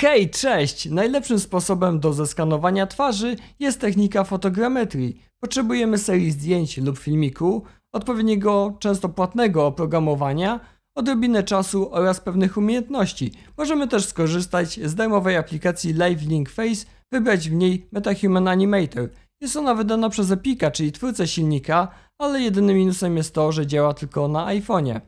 Hej, cześć! Najlepszym sposobem do zeskanowania twarzy jest technika fotogrametrii. Potrzebujemy serii zdjęć lub filmiku, odpowiedniego, często płatnego oprogramowania, odrobinę czasu oraz pewnych umiejętności. Możemy też skorzystać z darmowej aplikacji Live Link Face, wybrać w niej MetaHuman Animator. Jest ona wydana przez Epica, czyli twórcę silnika, ale jedynym minusem jest to, że działa tylko na iPhone'ie.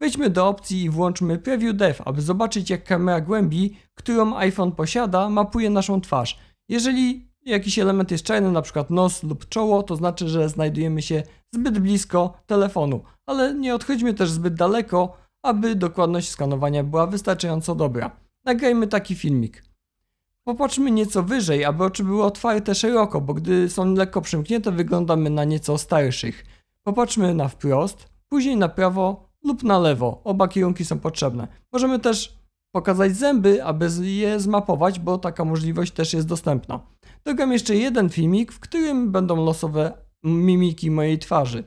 Wejdźmy do opcji i włączmy Preview Dev, aby zobaczyć jak kamera głębi, którą iPhone posiada, mapuje naszą twarz. Jeżeli jakiś element jest czarny, np. nos lub czoło, to znaczy, że znajdujemy się zbyt blisko telefonu, ale nie odchodźmy też zbyt daleko, aby dokładność skanowania była wystarczająco dobra. Nagrajmy taki filmik. Popatrzmy nieco wyżej, aby oczy były otwarte szeroko, bo gdy są lekko przymknięte, wyglądamy na nieco starszych. Popatrzmy na wprost, później na prawo lub na lewo. Oba kierunki są potrzebne. Możemy też pokazać zęby, aby je zmapować, bo taka możliwość też jest dostępna. Dogam jeszcze jeden filmik, w którym będą losowe mimiki mojej twarzy.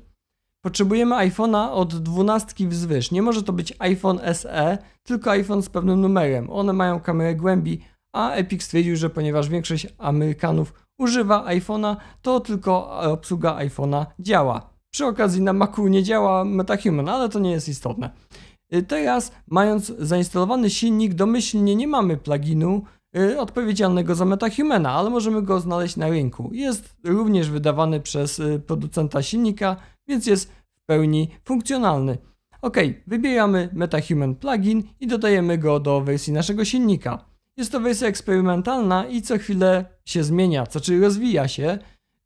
Potrzebujemy iPhone'a od 12 wzwyż. Nie może to być iPhone SE, tylko iPhone z pewnym numerem. One mają kamerę głębi, a Epic stwierdził, że ponieważ większość Amerykanów używa iPhone'a, to tylko obsługa iPhone'a działa. Przy okazji na Macu nie działa MetaHuman, ale to nie jest istotne. Y, teraz, mając zainstalowany silnik, domyślnie nie mamy pluginu y, odpowiedzialnego za MetaHumana, ale możemy go znaleźć na rynku. Jest również wydawany przez y, producenta silnika, więc jest w pełni funkcjonalny. Ok, wybieramy MetaHuman plugin i dodajemy go do wersji naszego silnika. Jest to wersja eksperymentalna i co chwilę się zmienia, co czy znaczy rozwija się,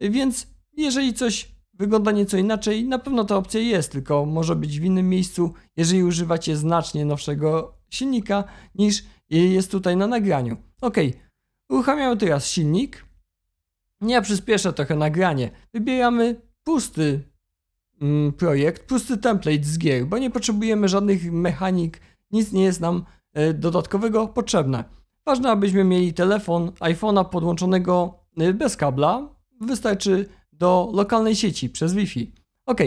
więc jeżeli coś wygląda nieco inaczej. Na pewno ta opcja jest, tylko może być w innym miejscu, jeżeli używacie znacznie nowszego silnika niż jest tutaj na nagraniu. Ok, uruchamiamy teraz silnik. Ja przyspieszę trochę nagranie. Wybieramy pusty mm, projekt, pusty template z gier, bo nie potrzebujemy żadnych mechanik, nic nie jest nam y, dodatkowego potrzebne. Ważne, abyśmy mieli telefon iPhone'a podłączonego y, bez kabla. Wystarczy do lokalnej sieci przez Wi-Fi. OK.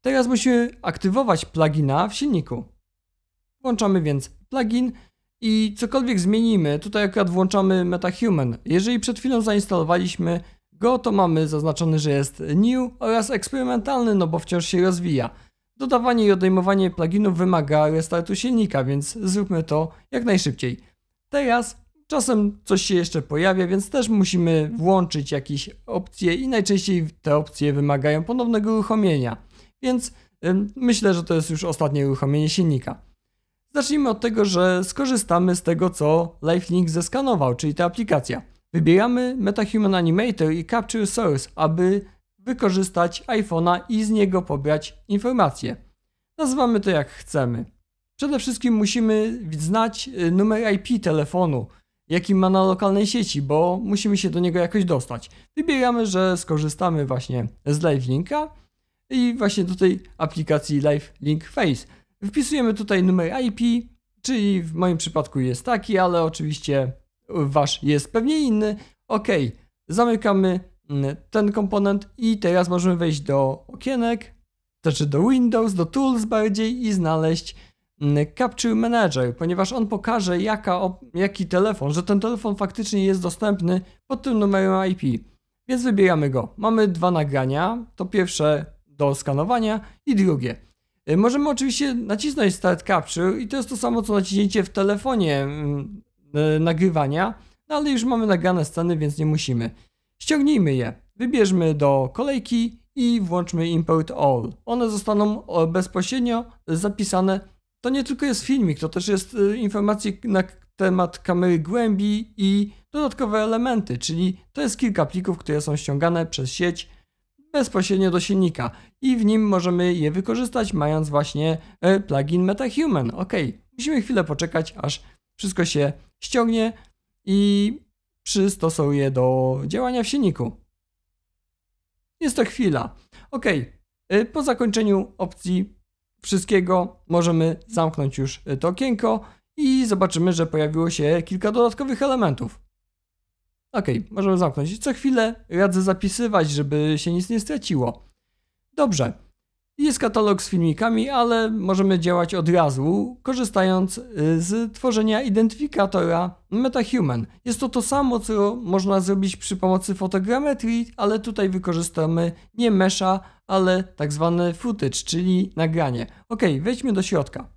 Teraz musimy aktywować plugina w silniku. Włączamy więc plugin i cokolwiek zmienimy, tutaj akurat włączamy MetaHuman. Jeżeli przed chwilą zainstalowaliśmy go, to mamy zaznaczony, że jest new oraz eksperymentalny, no bo wciąż się rozwija. Dodawanie i odejmowanie pluginów wymaga restartu silnika, więc zróbmy to jak najszybciej. Teraz Czasem coś się jeszcze pojawia, więc też musimy włączyć jakieś opcje i najczęściej te opcje wymagają ponownego uruchomienia. Więc myślę, że to jest już ostatnie uruchomienie silnika. Zacznijmy od tego, że skorzystamy z tego, co Lifelink zeskanował, czyli ta aplikacja. Wybieramy MetaHuman Animator i Capture Source, aby wykorzystać iPhone'a i z niego pobrać informacje. Nazywamy to jak chcemy. Przede wszystkim musimy znać e, numer IP telefonu, jaki ma na lokalnej sieci, bo musimy się do niego jakoś dostać. Wybieramy, że skorzystamy właśnie z Live Linka i właśnie do tej aplikacji Live Link Face. Wpisujemy tutaj numer IP, czyli w moim przypadku jest taki, ale oczywiście wasz jest pewnie inny. OK, zamykamy mm, ten komponent i teraz możemy wejść do okienek, znaczy do Windows, do Tools bardziej i znaleźć Mm, capture Manager, ponieważ on pokaże jaka, jaki telefon, że ten telefon faktycznie jest dostępny pod tym numerem IP. Więc wybieramy go. Mamy dwa nagrania, to pierwsze do skanowania i drugie. Y, możemy oczywiście nacisnąć Start Capture i to jest to samo co naciśnięcie w telefonie yy, nagrywania, no ale już mamy nagrane sceny, więc nie musimy. Ściągnijmy je, wybierzmy do kolejki i włączmy Import All. One zostaną bezpośrednio zapisane to nie tylko jest filmik, to też jest y, informacji na temat kamery głębi i dodatkowe elementy, czyli to jest kilka plików, które są ściągane przez sieć bezpośrednio do silnika i w nim możemy je wykorzystać mając właśnie e, plugin MetaHuman. Ok, musimy chwilę poczekać aż wszystko się ściągnie i przystosuje do działania w silniku. Jest to chwila. Ok, po zakończeniu opcji wszystkiego możemy zamknąć już e, to okienko i zobaczymy, że pojawiło się kilka dodatkowych elementów. Ok, możemy zamknąć. Co chwilę radzę zapisywać, żeby się nic nie straciło. Dobrze, jest katalog z filmikami, ale możemy działać od razu, korzystając y, z tworzenia identyfikatora MetaHuman. Jest to to samo, co można zrobić przy pomocy fotogrametrii, ale tutaj wykorzystamy nie mesha, ale tak zwany footage, czyli nagranie. Ok, wejdźmy do środka.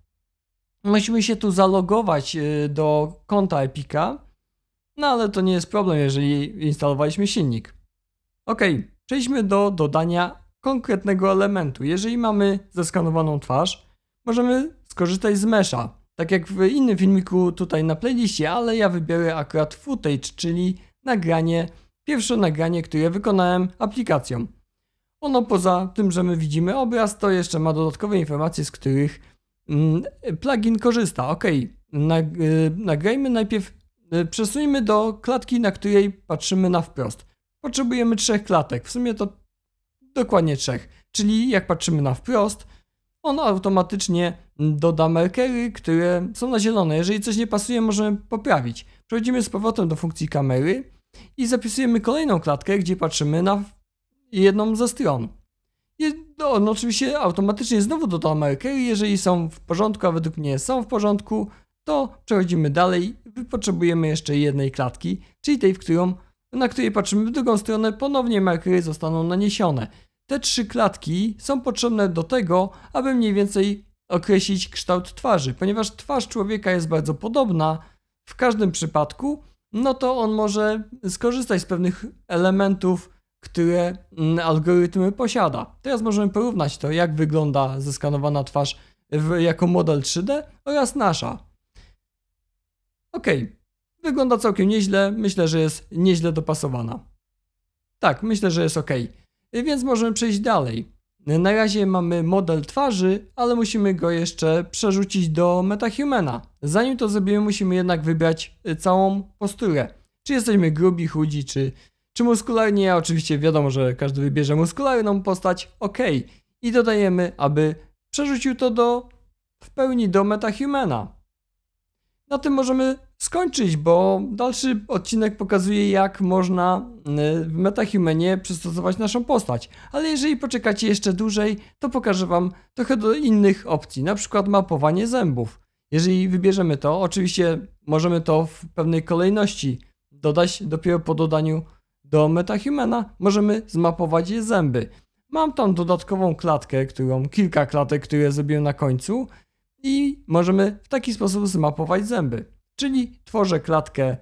Musimy się tu zalogować y, do konta Epica, no ale to nie jest problem, jeżeli instalowaliśmy silnik. Ok, przejdźmy do dodania konkretnego elementu. Jeżeli mamy zeskanowaną twarz, możemy skorzystać z mesha. Tak jak w innym filmiku tutaj na playliście, ale ja wybiorę akurat footage, czyli nagranie, pierwsze nagranie, które wykonałem aplikacją. Ono poza tym, że my widzimy obraz, to jeszcze ma dodatkowe informacje, z których mm, plugin korzysta. Ok, nagrajmy najpierw, y, przesuńmy do klatki, na której patrzymy na wprost. Potrzebujemy trzech klatek, w sumie to Dokładnie trzech. Czyli jak patrzymy na wprost, on automatycznie doda markery, które są na zielone. Jeżeli coś nie pasuje, możemy poprawić. Przechodzimy z powrotem do funkcji kamery i zapisujemy kolejną klatkę, gdzie patrzymy na jedną ze stron. On no oczywiście automatycznie znowu doda markery, jeżeli są w porządku, a według mnie są w porządku, to przechodzimy dalej, potrzebujemy jeszcze jednej klatki, czyli tej, w którą, na której patrzymy w drugą stronę, ponownie markery zostaną naniesione. Te trzy klatki są potrzebne do tego, aby mniej więcej określić kształt twarzy. Ponieważ twarz człowieka jest bardzo podobna w każdym przypadku, no to on może skorzystać z pewnych elementów, które mm, algorytm posiada. Teraz możemy porównać to, jak wygląda zeskanowana twarz w, jako model 3D oraz nasza. Ok, wygląda całkiem nieźle, myślę, że jest nieźle dopasowana. Tak, myślę, że jest ok więc możemy przejść dalej. Na razie mamy model twarzy, ale musimy go jeszcze przerzucić do MetaHumana. Zanim to zrobimy, musimy jednak wybrać y, całą posturę. Czy jesteśmy grubi, chudzi, czy, czy muskularni. Ja oczywiście wiadomo, że każdy wybierze muskularną postać. OK. I dodajemy, aby przerzucił to do w pełni do MetaHumana. Na tym możemy skończyć, bo dalszy odcinek pokazuje, jak można y, w MetaHumanie przystosować naszą postać. Ale jeżeli poczekacie jeszcze dłużej, to pokażę Wam trochę do innych opcji, na przykład mapowanie zębów. Jeżeli wybierzemy to, oczywiście możemy to w pewnej kolejności dodać, dopiero po dodaniu do MetaHumana możemy zmapować je zęby. Mam tam dodatkową klatkę, którą kilka klatek, które zrobiłem na końcu i możemy w taki sposób zmapować zęby. Czyli tworzę klatkę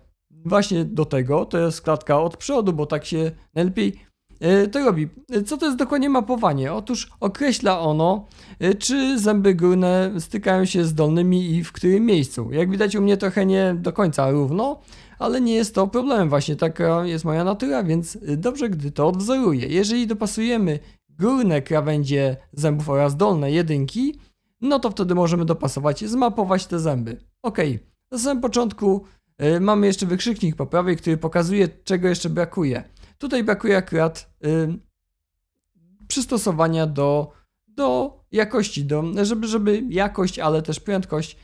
właśnie do tego, to jest klatka od przodu, bo tak się najlepiej e, to robi. E, co to jest dokładnie mapowanie? Otóż określa ono, e, czy zęby górne stykają się z dolnymi i w którym miejscu. Jak widać u mnie trochę nie do końca równo, ale nie jest to problemem właśnie, taka jest moja natura, więc dobrze, gdy to odwzoruję. Jeżeli dopasujemy górne krawędzie zębów oraz dolne jedynki, no to wtedy możemy dopasować, zmapować te zęby. Okej. Okay. Na samym początku y, mamy jeszcze wykrzyknik po prawej, który pokazuje, czego jeszcze brakuje. Tutaj brakuje akurat y, przystosowania do, do jakości, do, żeby, żeby jakość, ale też prędkość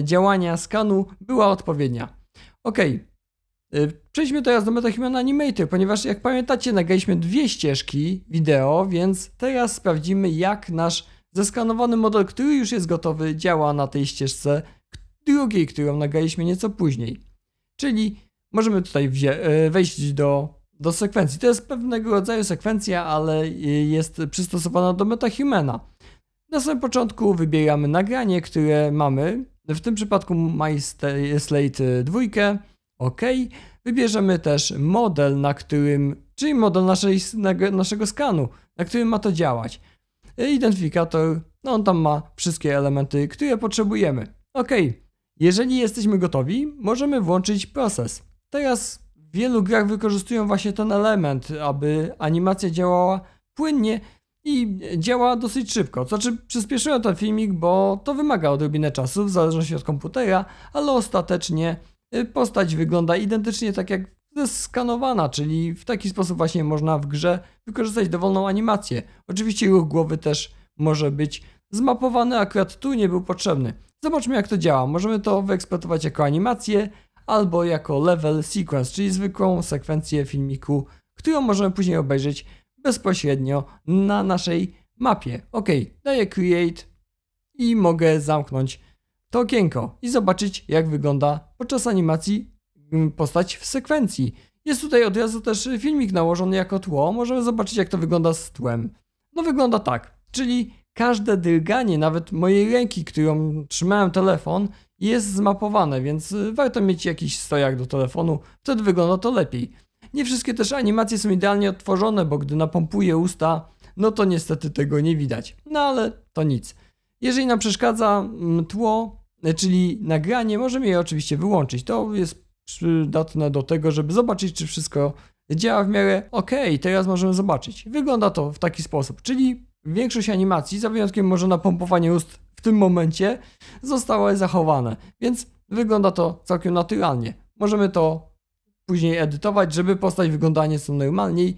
y, działania skanu była odpowiednia. Ok. E, przejdźmy teraz do MetaHuman Animator, ponieważ jak pamiętacie nagraliśmy dwie ścieżki wideo, więc teraz sprawdzimy jak nasz zeskanowany model, który już jest gotowy, działa na tej ścieżce drugiej, którą nagraliśmy nieco później. Czyli możemy tutaj e, wejść do, do sekwencji. To jest pewnego rodzaju sekwencja, ale jest przystosowana do MetaHumana. Na samym początku wybieramy nagranie, które mamy. W tym przypadku slate 2. E, OK. Wybierzemy też model, na którym, czyli model naszej, naszego skanu, na którym ma to działać. E, identyfikator, no on tam ma wszystkie elementy, które potrzebujemy. OK. Jeżeli jesteśmy gotowi, możemy włączyć proces. Teraz w wielu grach wykorzystują właśnie ten element, aby animacja działała płynnie i działa dosyć szybko. znaczy przyspieszyłem ten filmik, bo to wymaga odrobinę czasu w zależności od komputera, ale ostatecznie y, postać wygląda identycznie tak jak skanowana, czyli w taki sposób właśnie można w grze wykorzystać dowolną animację. Oczywiście ruch głowy też może być Zmapowany akurat tu nie był potrzebny. Zobaczmy jak to działa. Możemy to wyeksploatować jako animację albo jako level sequence, czyli zwykłą sekwencję filmiku, którą możemy później obejrzeć bezpośrednio na naszej mapie. Ok, daję create i mogę zamknąć to okienko i zobaczyć jak wygląda podczas animacji mm, postać w sekwencji. Jest tutaj od razu też filmik nałożony jako tło, możemy zobaczyć jak to wygląda z tłem. No wygląda tak, czyli każde drganie, nawet mojej ręki, którą trzymałem telefon, jest zmapowane, więc y, warto mieć jakiś stojak do telefonu, wtedy wygląda to lepiej. Nie wszystkie też animacje są idealnie odtworzone, bo gdy napompuję usta, no to niestety tego nie widać. No ale to nic. Jeżeli nam przeszkadza mm, tło, y, czyli nagranie, możemy je oczywiście wyłączyć. To jest przydatne do tego, żeby zobaczyć, czy wszystko działa w miarę ok. Teraz możemy zobaczyć. Wygląda to w taki sposób, czyli Większość animacji, za wyjątkiem może na pompowanie ust w tym momencie, zostały zachowane, więc wygląda to całkiem naturalnie. Możemy to później edytować, żeby postać wyglądała nieco normalniej,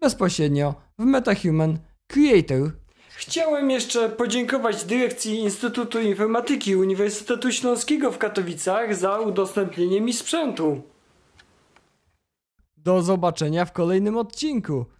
bezpośrednio w MetaHuman Creator. Chciałem jeszcze podziękować dyrekcji Instytutu Informatyki Uniwersytetu Śląskiego w Katowicach za udostępnienie mi sprzętu. Do zobaczenia w kolejnym odcinku.